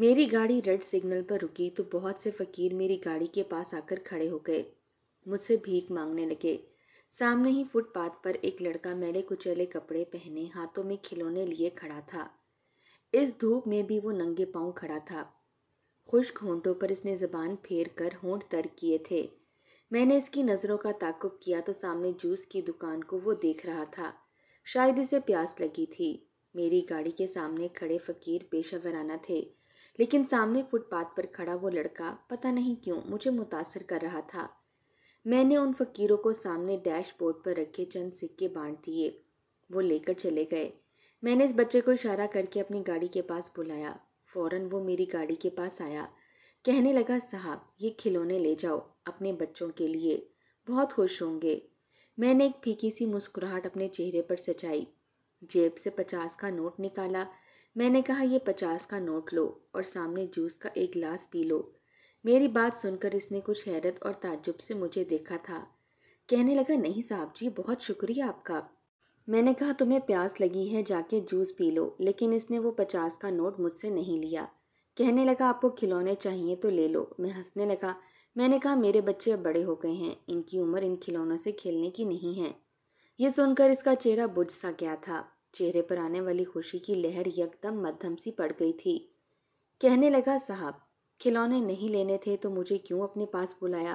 मेरी गाड़ी red signal पर रुकी तो बहुत से फ़कीर मेरी गाड़ी के पास आकर खड़े हो गए मुझसे भीख मांगने लगे सामने ही फुटपाथ पर एक लड़का मेले कुचैले कपड़े पहने हाथों में खिलौने लिए खड़ा था इस धूप में भी वो नंगे पांव खड़ा था खुश्क होंठों पर इसने ज़बान फेर कर होंठ तर किए थे मैंने इसकी नज़रों का ताकुब किया तो सामने जूस की दुकान को वो देख रहा था शायद इसे प्यास लगी थी मेरी गाड़ी के सामने खड़े फ़कीर पेशा वराना थे लेकिन सामने फुटपाथ पर खड़ा वो लड़का पता नहीं क्यों मुझे मुतासर कर रहा था मैंने उन फकीरों को सामने डैशबोर्ड पर रखे चंद सिक्के बांट दिए वो लेकर चले गए मैंने इस बच्चे को इशारा करके अपनी गाड़ी के पास बुलाया फौरन वो मेरी गाड़ी के पास आया कहने लगा साहब ये खिलौने ले जाओ अपने बच्चों के लिए बहुत खुश होंगे मैंने एक फीकी सी मुस्कुराहट अपने चेहरे पर सचाई जेब से पचास का नोट निकाला मैंने कहा ये पचास का नोट लो और सामने जूस का एक गिलास पी लो मेरी बात सुनकर इसने कुछ हैरत और ताज्जुब से मुझे देखा था कहने लगा नहीं साहब जी बहुत शुक्रिया आपका मैंने कहा तुम्हें प्यास लगी है जाके जूस पी लो लेकिन इसने वो पचास का नोट मुझसे नहीं लिया कहने लगा आपको खिलौने चाहिए तो ले लो मैं हंसने लगा मैंने कहा मेरे बच्चे अब बड़े हो गए हैं इनकी उम्र इन खिलौनों से खेलने की नहीं है ये सुनकर इसका चेहरा बुझ सा गया था चेहरे पर आने वाली खुशी की लहर यकदम मध्यम सी पड़ गई थी कहने लगा साहब खिलौने नहीं लेने थे तो मुझे क्यों अपने पास बुलाया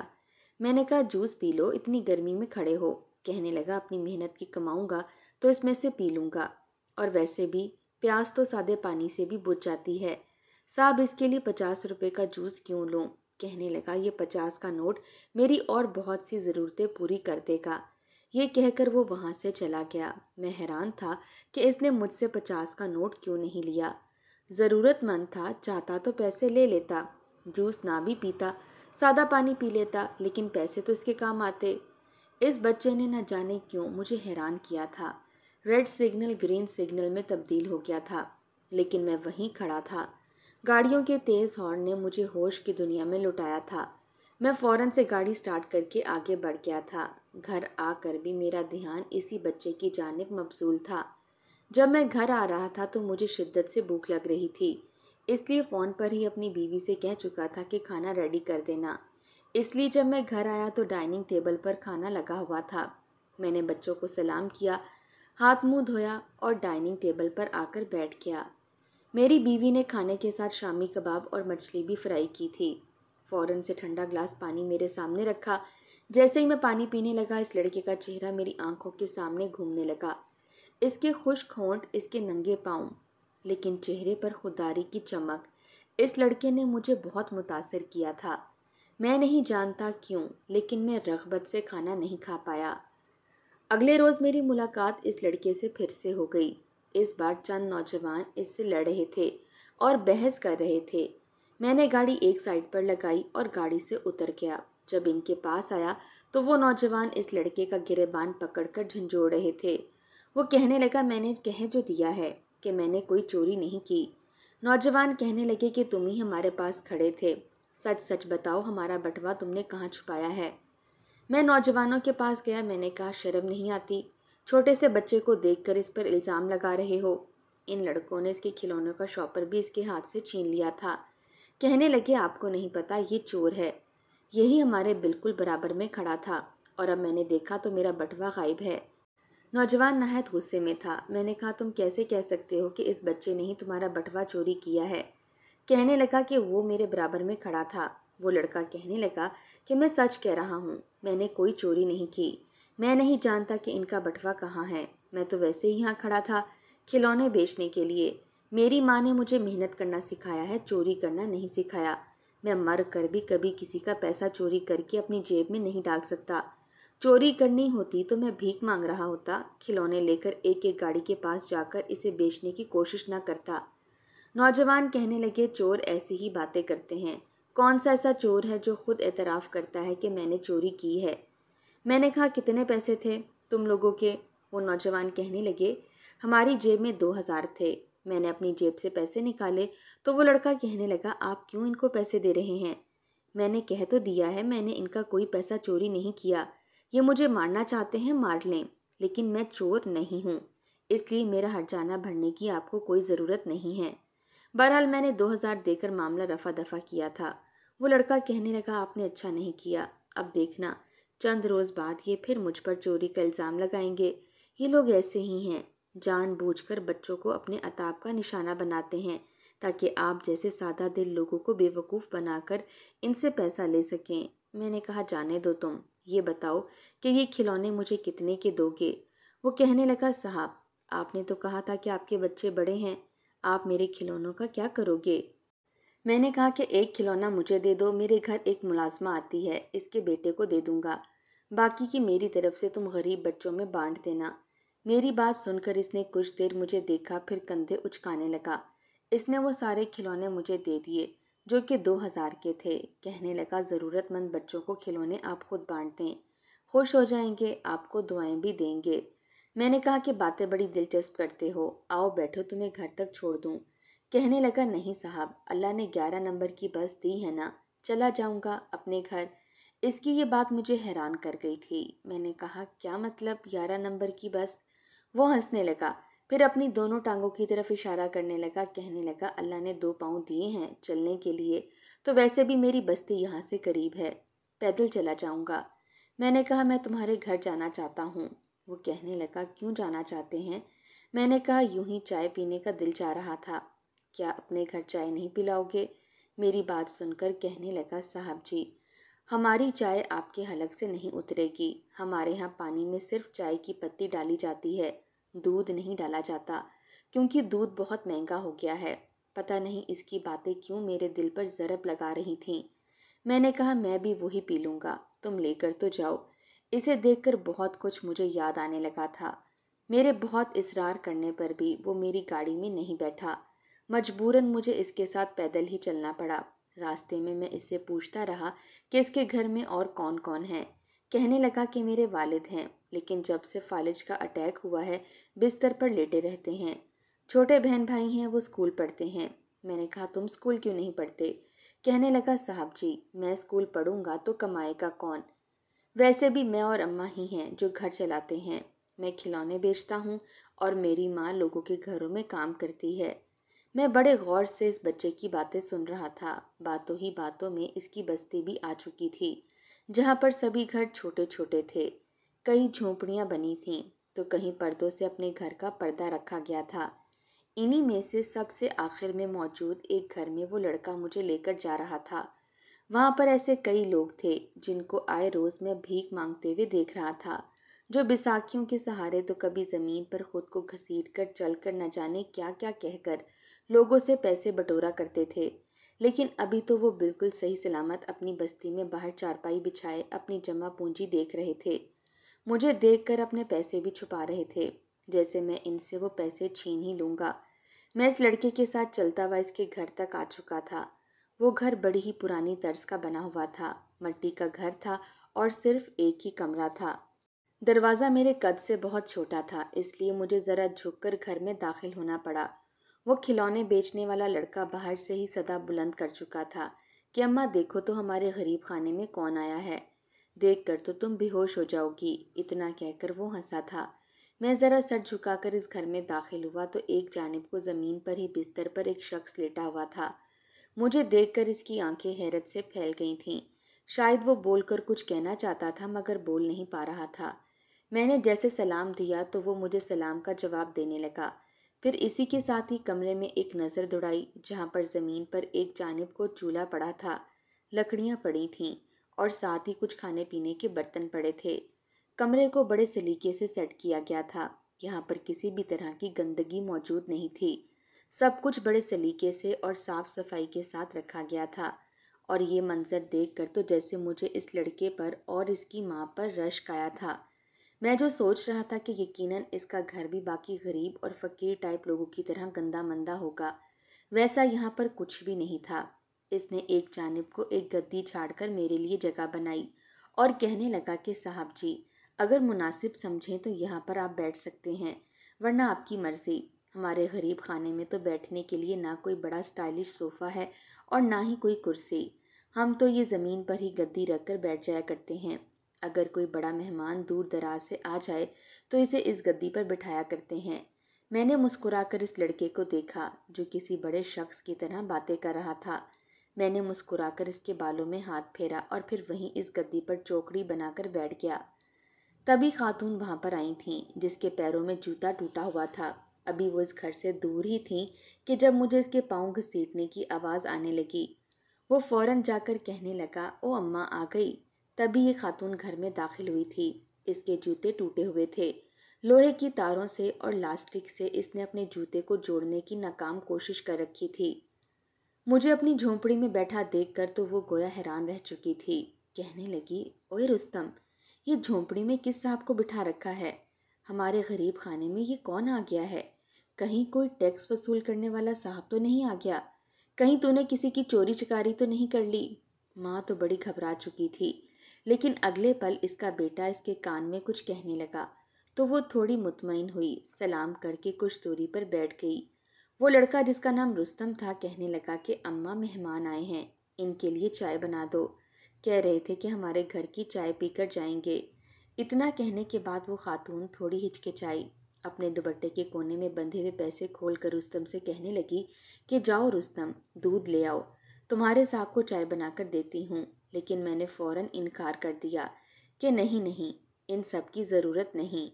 मैंने कहा जूस पी लो इतनी गर्मी में खड़े हो कहने लगा अपनी मेहनत की कमाऊंगा तो इसमें से पी लूँगा और वैसे भी प्यास तो सादे पानी से भी बुझ जाती है साहब इसके लिए पचास रुपये का जूस क्यों लूँ कहने लगा ये पचास का नोट मेरी और बहुत सी ज़रूरतें पूरी कर देगा ये कहकर वो वहाँ से चला गया मैं हैरान था कि इसने मुझसे पचास का नोट क्यों नहीं लिया ज़रूरतमंद था चाहता तो पैसे ले लेता जूस ना भी पीता सादा पानी पी लेता लेकिन पैसे तो इसके काम आते इस बच्चे ने न जाने क्यों मुझे हैरान किया था रेड सिग्नल ग्रीन सिग्नल में तब्दील हो गया था लेकिन मैं वहीं खड़ा था गाड़ियों के तेज़ हॉर्न ने मुझे होश की दुनिया में लुटाया था मैं फ़ौरन से गाड़ी स्टार्ट करके आगे बढ़ गया था घर आकर भी मेरा ध्यान इसी बच्चे की जानब मबसूल था जब मैं घर आ रहा था तो मुझे शिद्दत से भूख लग रही थी इसलिए फ़ोन पर ही अपनी बीवी से कह चुका था कि खाना रेडी कर देना इसलिए जब मैं घर आया तो डाइनिंग टेबल पर खाना लगा हुआ था मैंने बच्चों को सलाम किया हाथ मुंह धोया और डाइनिंग टेबल पर आकर बैठ गया मेरी बीवी ने खाने के साथ शामी कबाब और मछली भी फ्राई की थी फ़ौरन से ठंडा ग्लास पानी मेरे सामने रखा जैसे ही मैं पानी पीने लगा इस लड़के का चेहरा मेरी आंखों के सामने घूमने लगा इसके खुश्क होंठ इसके नंगे पाँव लेकिन चेहरे पर खुदारी की चमक इस लड़के ने मुझे बहुत मुतासर किया था मैं नहीं जानता क्यों लेकिन मैं रगबत से खाना नहीं खा पाया अगले रोज़ मेरी मुलाकात इस लड़के से फिर से हो गई इस बार चंद नौजवान इससे लड़ रहे थे और बहस कर रहे थे मैंने गाड़ी एक साइड पर लगाई और गाड़ी से उतर गया जब इनके पास आया तो वो नौजवान इस लड़के का गिरेबान पकड़कर झंझोड़ रहे थे वो कहने लगा मैंने कह जो दिया है कि मैंने कोई चोरी नहीं की नौजवान कहने लगे कि तुम ही हमारे पास खड़े थे सच सच बताओ हमारा बटवा तुमने कहाँ छुपाया है मैं नौजवानों के पास गया मैंने कहा शर्म नहीं आती छोटे से बच्चे को देखकर इस पर इल्ज़ाम लगा रहे हो इन लड़कों ने इसके खिलौनों का शॉपर भी इसके हाथ से छीन लिया था कहने लगे आपको नहीं पता ये चोर है यही हमारे बिल्कुल बराबर में खड़ा था और अब मैंने देखा तो मेरा बटवा गायब है नौजवान नहायत गुस्से में था मैंने कहा तुम कैसे कह सकते हो कि इस बच्चे ने ही तुम्हारा बटवा चोरी किया है कहने लगा कि वो मेरे बराबर में खड़ा था वो लड़का कहने लगा कि मैं सच कह रहा हूँ मैंने कोई चोरी नहीं की मैं नहीं जानता कि इनका बटवा कहाँ है मैं तो वैसे ही यहाँ खड़ा था खिलौने बेचने के लिए मेरी माँ ने मुझे मेहनत करना सिखाया है चोरी करना नहीं सिखाया मैं मर कर भी कभी किसी का पैसा चोरी करके अपनी जेब में नहीं डाल सकता चोरी करनी होती तो मैं भीख मांग रहा होता खिलौने लेकर एक एक गाड़ी के पास जाकर इसे बेचने की कोशिश ना करता नौजवान कहने लगे चोर ऐसी ही बातें करते हैं कौन सा ऐसा चोर है जो खुद एतराफ़ करता है कि मैंने चोरी की है मैंने कहा कितने पैसे थे तुम लोगों के वो नौजवान कहने लगे हमारी जेब में दो हज़ार थे मैंने अपनी जेब से पैसे निकाले तो वो लड़का कहने लगा आप क्यों इनको पैसे दे रहे हैं मैंने कह तो दिया है मैंने इनका कोई पैसा चोरी नहीं किया ये मुझे मारना चाहते हैं मार लें लेकिन मैं चोर नहीं हूँ इसलिए मेरा जाना भरने की आपको कोई ज़रूरत नहीं है बहरहाल मैंने दो हज़ार देकर मामला रफा दफा किया था वो लड़का कहने लगा आपने अच्छा नहीं किया अब देखना चंद रोज़ बाद ये फिर मुझ पर चोरी का इल्ज़ाम लगाएंगे ये लोग ऐसे ही हैं जानबूझकर बच्चों को अपने अताब का निशाना बनाते हैं ताकि आप जैसे सादा दिल लोगों को बेवकूफ़ बनाकर इनसे पैसा ले सकें मैंने कहा जाने दो तुम ये बताओ कि ये खिलौने मुझे कितने के दोगे वो कहने लगा साहब आपने तो कहा था कि आपके बच्चे बड़े हैं आप मेरे खिलौनों का क्या करोगे मैंने कहा कि एक खिलौना मुझे दे दो मेरे घर एक मुलाजमा आती है इसके बेटे को दे दूँगा बाकी की मेरी तरफ से तुम गरीब बच्चों में बांट देना मेरी बात सुनकर इसने कुछ देर मुझे देखा फिर कंधे उचकाने लगा इसने वो सारे खिलौने मुझे दे दिए जो कि दो हज़ार के थे कहने लगा ज़रूरतमंद बच्चों को खिलौने आप खुद बांट दें खुश हो जाएंगे आपको दुआएं भी देंगे मैंने कहा कि बातें बड़ी दिलचस्प करते हो आओ बैठो तुम्हें घर तक छोड़ दूँ कहने लगा नहीं साहब अल्लाह ने ग्यारह नंबर की बस दी है ना चला जाऊँगा अपने घर इसकी ये बात मुझे हैरान कर गई थी मैंने कहा क्या मतलब ग्यारह नंबर की बस वो हंसने लगा फिर अपनी दोनों टांगों की तरफ इशारा करने लगा कहने लगा अल्लाह ने दो पाँव दिए हैं चलने के लिए तो वैसे भी मेरी बस्ती यहाँ से करीब है पैदल चला जाऊँगा मैंने कहा मैं तुम्हारे घर जाना चाहता हूँ वो कहने लगा क्यों जाना चाहते हैं मैंने कहा यूं ही चाय पीने का दिल चाह रहा था क्या अपने घर चाय नहीं पिलाओगे मेरी बात सुनकर कहने लगा साहब जी हमारी चाय आपके हलक से नहीं उतरेगी हमारे यहाँ पानी में सिर्फ चाय की पत्ती डाली जाती है दूध नहीं डाला जाता क्योंकि दूध बहुत महंगा हो गया है पता नहीं इसकी बातें क्यों मेरे दिल पर ज़रब लगा रही थीं मैंने कहा मैं भी वही पी लूँगा तुम लेकर तो जाओ इसे देखकर बहुत कुछ मुझे याद आने लगा था मेरे बहुत इसरार करने पर भी वो मेरी गाड़ी में नहीं बैठा मजबूरन मुझे इसके साथ पैदल ही चलना पड़ा रास्ते में मैं इससे पूछता रहा कि इसके घर में और कौन कौन है कहने लगा कि मेरे वालिद हैं लेकिन जब से फालिज का अटैक हुआ है बिस्तर पर लेटे रहते हैं छोटे बहन भाई हैं वो स्कूल पढ़ते हैं मैंने कहा तुम स्कूल क्यों नहीं पढ़ते कहने लगा साहब जी मैं स्कूल पढ़ूंगा तो कमाएगा कौन वैसे भी मैं और अम्मा ही हैं जो घर चलाते हैं मैं खिलौने बेचता हूँ और मेरी माँ लोगों के घरों में काम करती है मैं बड़े गौर से इस बच्चे की बातें सुन रहा था बातों ही बातों में इसकी बस्ती भी आ चुकी थी जहाँ पर सभी घर छोटे छोटे थे कई झोंपड़ियाँ बनी थीं तो कहीं पर्दों से अपने घर का पर्दा रखा गया था इन्हीं में से सबसे आखिर में मौजूद एक घर में वो लड़का मुझे लेकर जा रहा था वहाँ पर ऐसे कई लोग थे जिनको आए रोज़ मैं भीख मांगते हुए देख रहा था जो बिसाखियों के सहारे तो कभी ज़मीन पर खुद को घसीट कर चल कर न जाने क्या क्या कहकर लोगों से पैसे बटोरा करते थे लेकिन अभी तो वो बिल्कुल सही सलामत अपनी बस्ती में बाहर चारपाई बिछाए अपनी जमा पूंजी देख रहे थे मुझे देखकर अपने पैसे भी छुपा रहे थे जैसे मैं इनसे वो पैसे छीन ही लूँगा मैं इस लड़के के साथ चलता हुआ इसके घर तक आ चुका था वो घर बड़ी ही पुरानी तर्ज का बना हुआ था मट्टी का घर था और सिर्फ एक ही कमरा था दरवाज़ा मेरे कद से बहुत छोटा था इसलिए मुझे ज़रा झुककर घर में दाखिल होना पड़ा वो खिलौने बेचने वाला लड़का बाहर से ही सदा बुलंद कर चुका था कि अम्मा देखो तो हमारे गरीब खाने में कौन आया है देख कर तो तुम बेहोश हो जाओगी इतना कहकर वो हंसा था मैं ज़रा सर झुकाकर इस घर में दाखिल हुआ तो एक जानब को ज़मीन पर ही बिस्तर पर एक शख्स लेटा हुआ था मुझे देखकर इसकी आंखें हैरत से फैल गई थीं शायद वो बोलकर कुछ कहना चाहता था मगर बोल नहीं पा रहा था मैंने जैसे सलाम दिया तो वो मुझे सलाम का जवाब देने लगा फिर इसी के साथ ही कमरे में एक नज़र दौड़ाई जहाँ पर ज़मीन पर एक जानब को चूल्हा पड़ा था लकड़ियाँ पड़ी थीं और साथ ही कुछ खाने पीने के बर्तन पड़े थे कमरे को बड़े सलीके से सेट किया गया था यहाँ पर किसी भी तरह की गंदगी मौजूद नहीं थी सब कुछ बड़े सलीके से और साफ सफाई के साथ रखा गया था और ये मंज़र देखकर तो जैसे मुझे इस लड़के पर और इसकी माँ पर रश्क आया था मैं जो सोच रहा था कि यकीनन इसका घर भी बाकी गरीब और फकीर टाइप लोगों की तरह गंदा मंदा होगा वैसा यहाँ पर कुछ भी नहीं था इसने एक जानब को एक गद्दी कर मेरे लिए जगह बनाई और कहने लगा कि साहब जी अगर मुनासिब समझें तो यहाँ पर आप बैठ सकते हैं वरना आपकी मर्ज़ी हमारे गरीब खाने में तो बैठने के लिए ना कोई बड़ा स्टाइलिश सोफ़ा है और ना ही कोई कुर्सी हम तो ये ज़मीन पर ही गद्दी रख कर बैठ जाया करते हैं अगर कोई बड़ा मेहमान दूर दराज से आ जाए तो इसे इस गद्दी पर बिठाया करते हैं मैंने मुस्कुराकर इस लड़के को देखा जो किसी बड़े शख्स की तरह बातें कर रहा था मैंने मुस्कुराकर इसके बालों में हाथ फेरा और फिर वहीं इस गद्दी पर चौकड़ी बनाकर बैठ गया तभी खातून वहाँ पर आई थीं जिसके पैरों में जूता टूटा हुआ था अभी वो इस घर से दूर ही थीं कि जब मुझे इसके पाँव घसीटने की आवाज़ आने लगी वो फौरन जाकर कहने लगा ओ अम्मा आ गई तभी ये खातून घर में दाखिल हुई थी इसके जूते टूटे हुए थे लोहे की तारों से और लास्टिक से इसने अपने जूते को जोड़ने की नाकाम कोशिश कर रखी थी मुझे अपनी झोंपड़ी में बैठा देखकर तो वो गोया हैरान रह चुकी थी कहने लगी ओए रुस्तम ये झोंपड़ी में किस साहब को बिठा रखा है हमारे गरीब खाने में ये कौन आ गया है कहीं कोई टैक्स वसूल करने वाला साहब तो नहीं आ गया कहीं तूने किसी की चोरी चकारी तो नहीं कर ली माँ तो बड़ी घबरा चुकी थी लेकिन अगले पल इसका बेटा इसके कान में कुछ कहने लगा तो वो थोड़ी मुतमिन हुई सलाम करके कुछ दूरी पर बैठ गई वो लड़का जिसका नाम रुस्तम था कहने लगा कि अम्मा मेहमान आए हैं इनके लिए चाय बना दो कह रहे थे कि हमारे घर की चाय पीकर जाएंगे इतना कहने के बाद वो खातून थोड़ी हिचकिचाई अपने दुपट्टे के कोने में बंधे हुए पैसे खोल कर रुस्तम से कहने लगी कि जाओ रुस्तम दूध ले आओ तुम्हारे साहब को चाय बनाकर देती हूँ लेकिन मैंने फ़ौर इनकार कर दिया कि नहीं नहीं इन सब की ज़रूरत नहीं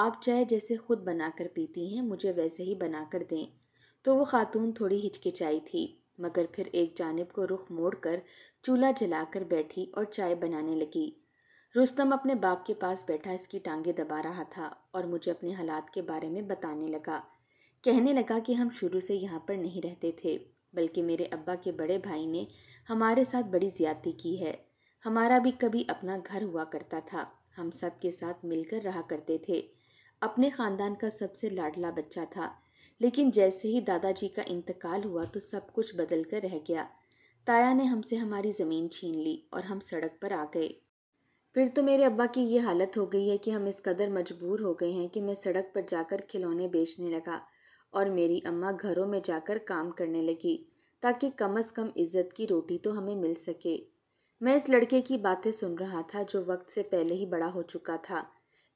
आप चाय जैसे ख़ुद बना कर पीती हैं मुझे वैसे ही बना कर दें तो वो खातून थोड़ी हिचकिचाई थी मगर फिर एक जानब को रुख मोड़ कर चूल्हा जलाकर बैठी और चाय बनाने लगी रुस्तम अपने बाप के पास बैठा इसकी टांगे दबा रहा था और मुझे अपने हालात के बारे में बताने लगा कहने लगा कि हम शुरू से यहाँ पर नहीं रहते थे बल्कि मेरे अब्बा के बड़े भाई ने हमारे साथ बड़ी ज्यादती की है हमारा भी कभी अपना घर हुआ करता था हम सब के साथ मिलकर रहा करते थे अपने ख़ानदान का सबसे लाडला बच्चा था लेकिन जैसे ही दादाजी का इंतकाल हुआ तो सब कुछ बदल कर रह गया ताया ने हमसे हमारी ज़मीन छीन ली और हम सड़क पर आ गए फिर तो मेरे अब्बा की ये हालत हो गई है कि हम इस कदर मजबूर हो गए हैं कि मैं सड़क पर जाकर खिलौने बेचने लगा और मेरी अम्मा घरों में जाकर काम करने लगी ताकि कम अज़ कम इज्जत की रोटी तो हमें मिल सके मैं इस लड़के की बातें सुन रहा था जो वक्त से पहले ही बड़ा हो चुका था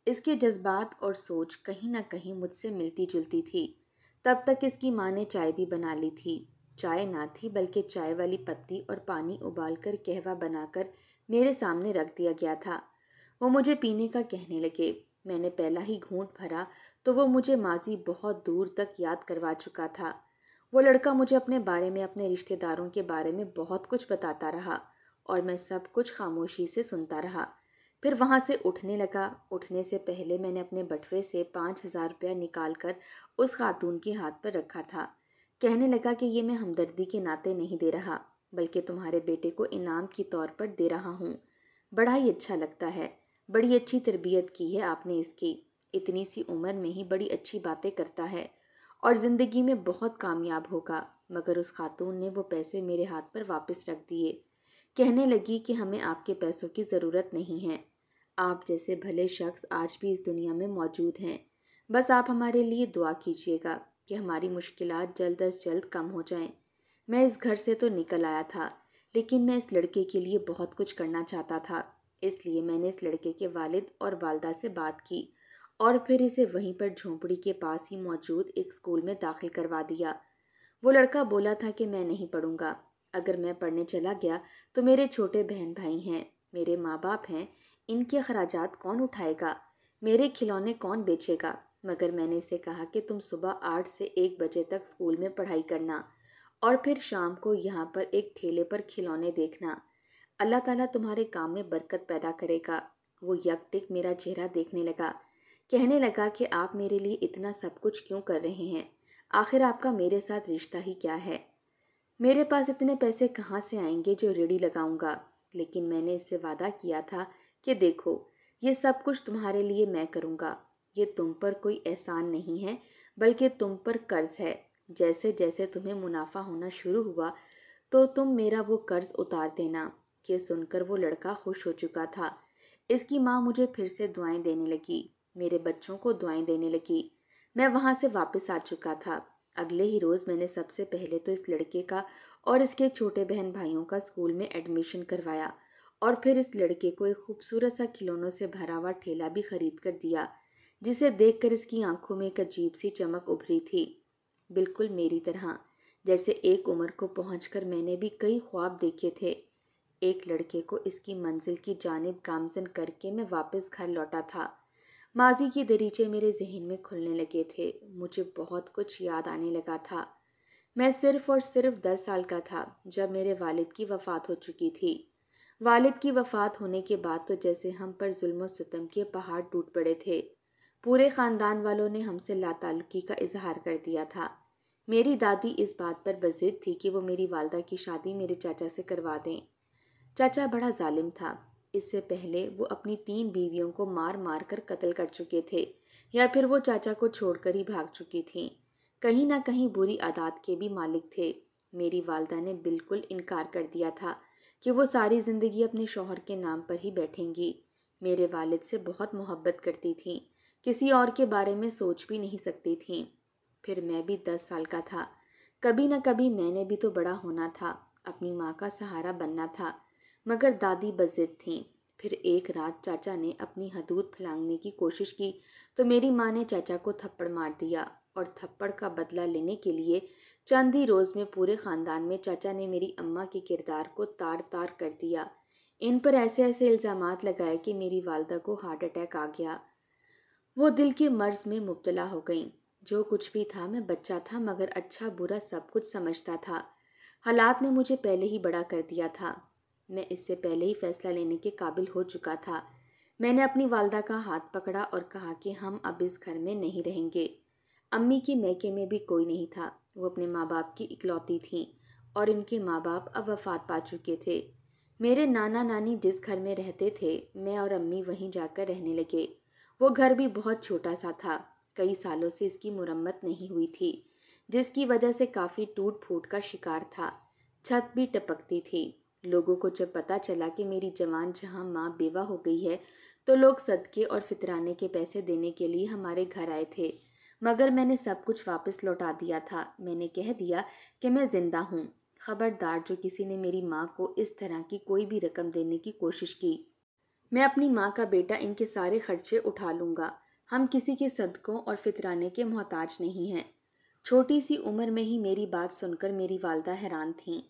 इसके जज्बात और सोच कहीं ना कहीं मुझसे मिलती जुलती थी तब तक इसकी माँ ने चाय भी बना ली थी चाय ना थी बल्कि चाय वाली पत्ती और पानी उबाल कर कहवा बनाकर मेरे सामने रख दिया गया था वो मुझे पीने का कहने लगे मैंने पहला ही घूंट भरा तो वो मुझे माजी बहुत दूर तक याद करवा चुका था वो लड़का मुझे अपने बारे में अपने रिश्तेदारों के बारे में बहुत कुछ बताता रहा और मैं सब कुछ खामोशी से सुनता रहा फिर वहाँ से उठने लगा उठने से पहले मैंने अपने बटवे से पाँच हज़ार रुपया निकाल कर उस खातून के हाथ पर रखा था कहने लगा कि ये मैं हमदर्दी के नाते नहीं दे रहा बल्कि तुम्हारे बेटे को इनाम के तौर पर दे रहा हूँ बड़ा ही अच्छा लगता है बड़ी अच्छी तरबियत की है आपने इसकी इतनी सी उम्र में ही बड़ी अच्छी बातें करता है और ज़िंदगी में बहुत कामयाब होगा मगर उस खातून ने वो पैसे मेरे हाथ पर वापस रख दिए कहने लगी कि हमें आपके पैसों की ज़रूरत नहीं है आप जैसे भले शख्स आज भी इस दुनिया में मौजूद हैं बस आप हमारे लिए दुआ कीजिएगा कि हमारी मुश्किल जल्द अज जल्द कम हो जाएं। मैं इस घर से तो निकल आया था लेकिन मैं इस लड़के के लिए बहुत कुछ करना चाहता था इसलिए मैंने इस लड़के के वालिद और वालदा से बात की और फिर इसे वहीं पर झोंपड़ी के पास ही मौजूद एक स्कूल में दाखिल करवा दिया वो लड़का बोला था कि मैं नहीं पढ़ूंगा अगर मैं पढ़ने चला गया तो मेरे छोटे बहन भाई हैं मेरे माँ बाप हैं इनके अखराज कौन उठाएगा मेरे खिलौने कौन बेचेगा मगर मैंने इसे कहा कि तुम सुबह आठ से एक बजे तक स्कूल में पढ़ाई करना और फिर शाम को यहाँ पर एक ठेले पर खिलौने देखना अल्लाह ताला तुम्हारे काम में बरकत पैदा करेगा वो यकटिक मेरा चेहरा देखने लगा कहने लगा कि आप मेरे लिए इतना सब कुछ क्यों कर रहे हैं आखिर आपका मेरे साथ रिश्ता ही क्या है मेरे पास इतने पैसे कहाँ से आएंगे जो रेडी लगाऊंगा लेकिन मैंने इससे वादा किया था कि देखो ये सब कुछ तुम्हारे लिए मैं करूँगा ये तुम पर कोई एहसान नहीं है बल्कि तुम पर कर्ज है जैसे जैसे तुम्हें मुनाफा होना शुरू हुआ तो तुम मेरा वो कर्ज उतार देना के सुनकर वो लड़का खुश हो चुका था इसकी माँ मुझे फिर से दुआएं देने लगी मेरे बच्चों को दुआएं देने लगी मैं वहाँ से वापस आ चुका था अगले ही रोज़ मैंने सबसे पहले तो इस लड़के का और इसके छोटे बहन भाइयों का स्कूल में एडमिशन करवाया और फिर इस लड़के को एक खूबसूरत सा खिलौनों से भरा हुआ ठेला भी खरीद कर दिया जिसे देखकर इसकी आंखों में एक अजीब सी चमक उभरी थी बिल्कुल मेरी तरह जैसे एक उम्र को पहुंचकर मैंने भी कई ख्वाब देखे थे एक लड़के को इसकी मंजिल की जानब गामजन करके मैं वापस घर लौटा था माजी के दरीचे मेरे जहन में खुलने लगे थे मुझे बहुत कुछ याद आने लगा था मैं सिर्फ़ और सिर्फ दस साल का था जब मेरे वालिद की वफ़ात हो चुकी थी वालिद की वफ़ात होने के बाद तो जैसे हम पर जुल्म सितम के पहाड़ टूट पड़े थे पूरे ख़ानदान वालों ने हमसे लातालुकी का इजहार कर दिया था मेरी दादी इस बात पर बजिद थी कि वो मेरी वालदा की शादी मेरे चाचा से करवा दें चाचा बड़ा जालिम था इससे पहले वो अपनी तीन बीवियों को मार मार कर कत्ल कर चुके थे या फिर वो चाचा को छोड़कर ही भाग चुकी थीं कहीं ना कहीं बुरी आदत के भी मालिक थे मेरी वालदा ने बिल्कुल इनकार कर दिया था कि वो सारी ज़िंदगी अपने शोहर के नाम पर ही बैठेंगी मेरे वालिद से बहुत मोहब्बत करती थी किसी और के बारे में सोच भी नहीं सकती थी फिर मैं भी दस साल का था कभी ना कभी मैंने भी तो बड़ा होना था अपनी माँ का सहारा बनना था मगर दादी बजिद थी फिर एक रात चाचा ने अपनी हदूद फैलांगने की कोशिश की तो मेरी माँ ने चाचा को थप्पड़ मार दिया और थप्पड़ का बदला लेने के लिए चंद ही रोज़ में पूरे ख़ानदान में चाचा ने मेरी अम्मा के किरदार को तार तार कर दिया इन पर ऐसे ऐसे इल्ज़ाम लगाए कि मेरी वालदा को हार्ट अटैक आ गया वो दिल के मर्ज़ में मुबतला हो गई जो कुछ भी था मैं बच्चा था मगर अच्छा बुरा सब कुछ समझता था हालात ने मुझे पहले ही बड़ा कर दिया था मैं इससे पहले ही फैसला लेने के काबिल हो चुका था मैंने अपनी वालदा का हाथ पकड़ा और कहा कि हम अब इस घर में नहीं रहेंगे अम्मी की मैके में भी कोई नहीं था वो अपने माँ बाप की इकलौती थीं और इनके माँ बाप अब वफात पा चुके थे मेरे नाना नानी जिस घर में रहते थे मैं और अम्मी वहीं जाकर रहने लगे वो घर भी बहुत छोटा सा था कई सालों से इसकी मुरम्मत नहीं हुई थी जिसकी वजह से काफ़ी टूट फूट का शिकार था छत भी टपकती थी लोगों को जब पता चला कि मेरी जवान जहां माँ बेवा हो गई है तो लोग सदके और फितराने के पैसे देने के लिए हमारे घर आए थे मगर मैंने सब कुछ वापस लौटा दिया था मैंने कह दिया कि मैं ज़िंदा हूँ खबरदार जो किसी ने मेरी माँ को इस तरह की कोई भी रकम देने की कोशिश की मैं अपनी माँ का बेटा इनके सारे खर्चे उठा लूँगा हम किसी के सदकों और फितराने के मोहताज नहीं हैं छोटी सी उम्र में ही मेरी बात सुनकर मेरी वालदा हैरान थीं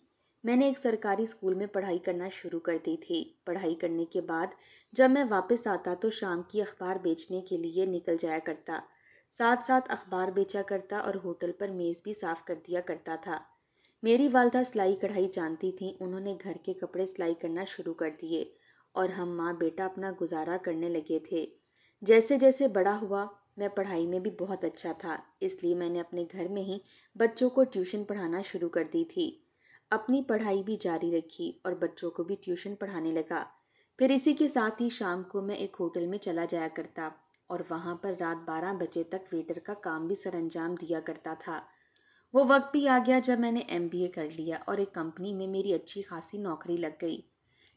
मैंने एक सरकारी स्कूल में पढ़ाई करना शुरू कर दी थी पढ़ाई करने के बाद जब मैं वापस आता तो शाम की अखबार बेचने के लिए निकल जाया करता साथ साथ अखबार बेचा करता और होटल पर मेज़ भी साफ़ कर दिया करता था मेरी वालदा सिलाई कढ़ाई जानती थी उन्होंने घर के कपड़े सिलाई करना शुरू कर दिए और हम माँ बेटा अपना गुजारा करने लगे थे जैसे जैसे बड़ा हुआ मैं पढ़ाई में भी बहुत अच्छा था इसलिए मैंने अपने घर में ही बच्चों को ट्यूशन पढ़ाना शुरू कर दी थी अपनी पढ़ाई भी जारी रखी और बच्चों को भी ट्यूशन पढ़ाने लगा फिर इसी के साथ ही शाम को मैं एक होटल में चला जाया करता और वहाँ पर रात बारह बजे तक वेटर का काम भी सरंजाम दिया करता था वो वक्त भी आ गया जब मैंने एम कर लिया और एक कंपनी में मेरी अच्छी खासी नौकरी लग गई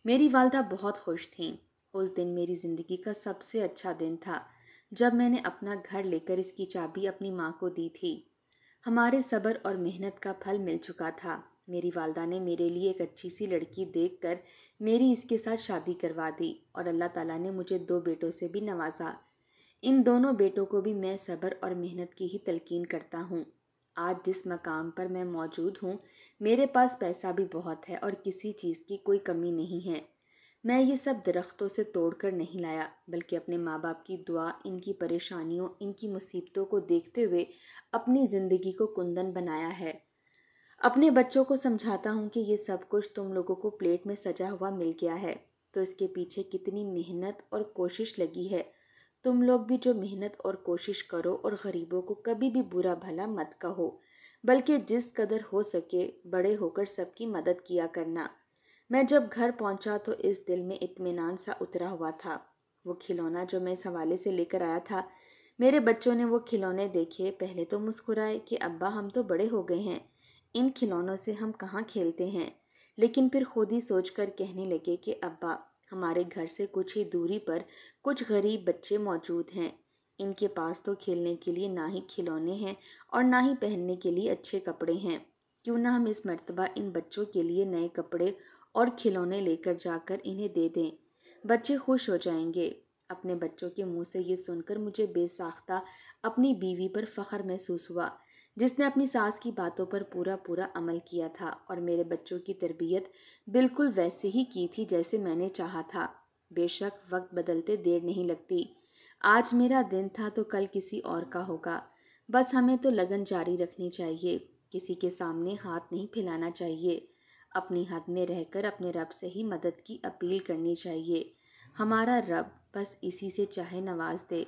मेरी वालदा बहुत खुश थीं उस दिन मेरी ज़िंदगी का सबसे अच्छा दिन था जब मैंने अपना घर लेकर इसकी चाबी अपनी माँ को दी थी हमारे सब्र और मेहनत का फल मिल चुका था मेरी वालदा ने मेरे लिए एक अच्छी सी लड़की देख कर मेरी इसके साथ शादी करवा दी और अल्लाह ताला ने मुझे दो बेटों से भी नवाजा इन दोनों बेटों को भी मैं सब्र और मेहनत की ही तलकिन करता हूँ आज जिस मकाम पर मैं मौजूद हूँ मेरे पास पैसा भी बहुत है और किसी चीज़ की कोई कमी नहीं है मैं ये सब दरख्तों से तोड़कर नहीं लाया बल्कि अपने माँ बाप की दुआ इनकी परेशानियों इनकी मुसीबतों को देखते हुए अपनी ज़िंदगी को कुंदन बनाया है अपने बच्चों को समझाता हूँ कि ये सब कुछ तुम लोगों को प्लेट में सजा हुआ मिल गया है तो इसके पीछे कितनी मेहनत और कोशिश लगी है तुम लोग भी जो मेहनत और कोशिश करो और गरीबों को कभी भी बुरा भला मत कहो बल्कि जिस कदर हो सके बड़े होकर सबकी मदद किया करना मैं जब घर पहुंचा तो इस दिल में इतमान सा उतरा हुआ था वो खिलौना जो मैं इस हवाले से लेकर आया था मेरे बच्चों ने वो खिलौने देखे पहले तो मुस्कुराए कि अब्बा हम तो बड़े हो गए हैं इन खिलौनों से हम कहाँ खेलते हैं लेकिन फिर खुद ही सोच कर कहने लगे कि अब्बा हमारे घर से कुछ ही दूरी पर कुछ गरीब बच्चे मौजूद हैं इनके पास तो खेलने के लिए ना ही खिलौने हैं और ना ही पहनने के लिए अच्छे कपड़े हैं क्यों ना हम इस मरतबा इन बच्चों के लिए नए कपड़े और खिलौने लेकर जाकर इन्हें दे दें बच्चे खुश हो जाएंगे अपने बच्चों के मुंह से ये सुनकर मुझे बेसाख्ता अपनी बीवी पर फ़ख्र महसूस हुआ जिसने अपनी सास की बातों पर पूरा पूरा अमल किया था और मेरे बच्चों की तरबियत बिल्कुल वैसे ही की थी जैसे मैंने चाहा था बेशक वक्त बदलते देर नहीं लगती आज मेरा दिन था तो कल किसी और का होगा बस हमें तो लगन जारी रखनी चाहिए किसी के सामने हाथ नहीं फैलाना चाहिए अपनी हद में रहकर अपने रब से ही मदद की अपील करनी चाहिए हमारा रब बस इसी से चाहे नवाज दे